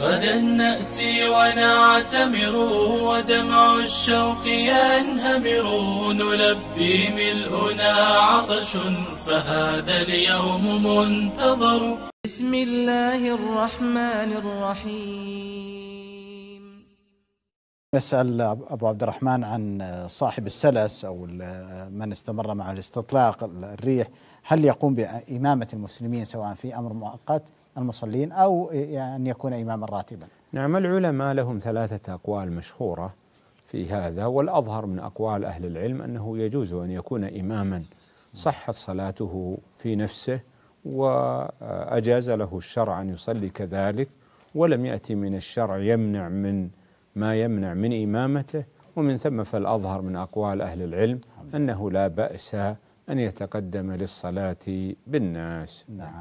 غدا نأتي ونعتمر ودمع الشوق ينهمر نلبي ملؤنا عطش فهذا اليوم منتظر بسم الله الرحمن الرحيم نسأل أبو عبد الرحمن عن صاحب السلس أو من استمر مع الاستطلاق الريح هل يقوم بإمامة المسلمين سواء في أمر مؤقت المصلين أو أن يكون إماما راتبا نعم العلماء لهم ثلاثة أقوال مشهورة في هذا والأظهر من أقوال أهل العلم أنه يجوز أن يكون إماما صحت صلاته في نفسه وأجاز له الشرع أن يصلي كذلك ولم يأتي من الشرع يمنع من ما يمنع من إمامته ومن ثم فالأظهر من أقوال أهل العلم أنه لا بأس أن يتقدم للصلاة بالناس نعم